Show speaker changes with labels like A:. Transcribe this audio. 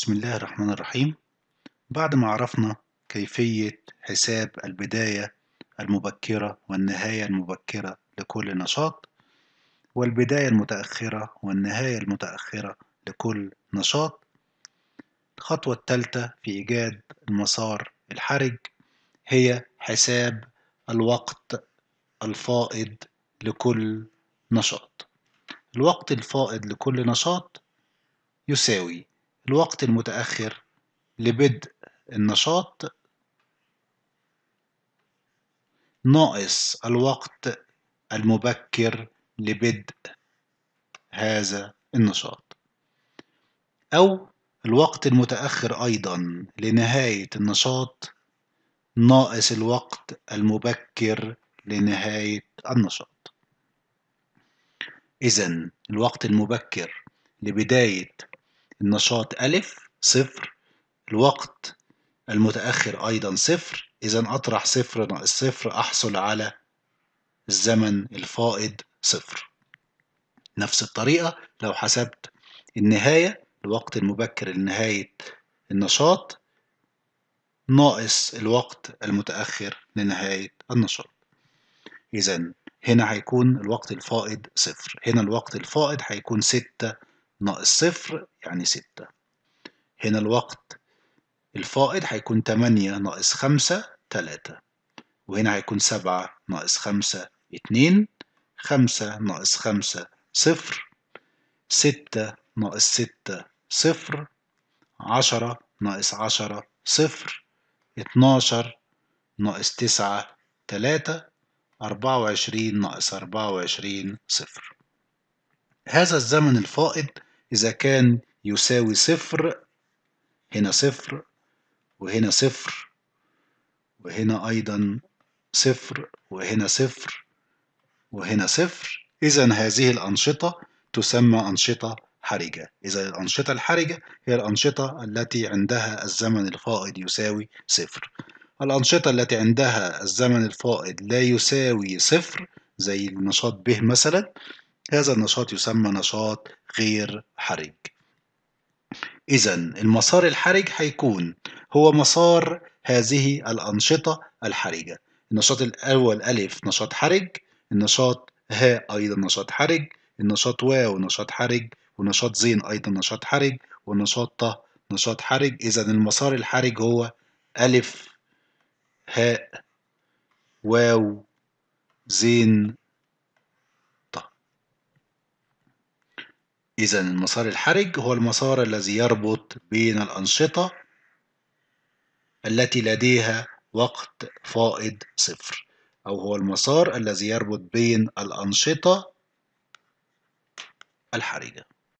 A: بسم الله الرحمن الرحيم بعد ما عرفنا كيفية حساب البداية المبكرة والنهاية المبكرة لكل نشاط والبداية المتأخرة والنهاية المتأخرة لكل نشاط الخطوة الثالثة في إيجاد المسار الحرج هي حساب الوقت الفائض لكل نشاط الوقت الفائض لكل نشاط يساوي الوقت المتأخر لبدء النشاط ناقص الوقت المبكر لبدء هذا النشاط أو الوقت المتأخر أيضا لنهاية النشاط ناقص الوقت المبكر لنهاية النشاط إذا الوقت المبكر لبداية النشاط ألف صفر الوقت المتأخر أيضا صفر إذا أطرح صفر ناقص صفر أحصل على الزمن الفائض صفر نفس الطريقة لو حسبت النهاية الوقت المبكر لنهاية النشاط ناقص الوقت المتأخر لنهاية النشاط إذا هنا هيكون الوقت الفائض صفر هنا الوقت الفائض هيكون ستة ناقص صفر يعني ستة هنا الوقت الفائض هيكون تمانية ناقص خمسة تلاتة وهنا هيكون سبعة ناقص خمسة اتنين خمسة ناقص خمسة صفر ستة ناقص ستة صفر عشرة ناقص عشرة صفر اتناشر ناقص تسعة تلاتة أربعة وعشرين ناقص أربعة وعشرين صفر هذا الزمن الفائض إذا كان يساوي صفر هنا صفر وهنا صفر وهنا أيضا صفر وهنا صفر وهنا صفر إذا هذه الأنشطة تسمى أنشطة حرجة إذا الأنشطة الحرجة هي الأنشطة التي عندها الزمن الفائض يساوي صفر الأنشطة التي عندها الزمن الفائض لا يساوي صفر زي النشاط به مثلا هذا النشاط يسمى نشاط غير حرج إذا المسار الحرج هيكون هو مسار هذه الأنشطة الحرجة النشاط الأول ألف نشاط حرج النشاط هاء أيضا نشاط حرج النشاط واو نشاط حرج ونشاط زين أيضا نشاط حرج والنشاط ط نشاط حرج إذا المسار الحرج هو ألف هاء واو زين إذا المسار الحرج هو المسار الذي يربط بين الأنشطة التي لديها وقت فائض صفر أو هو المسار الذي يربط بين الأنشطة الحرجة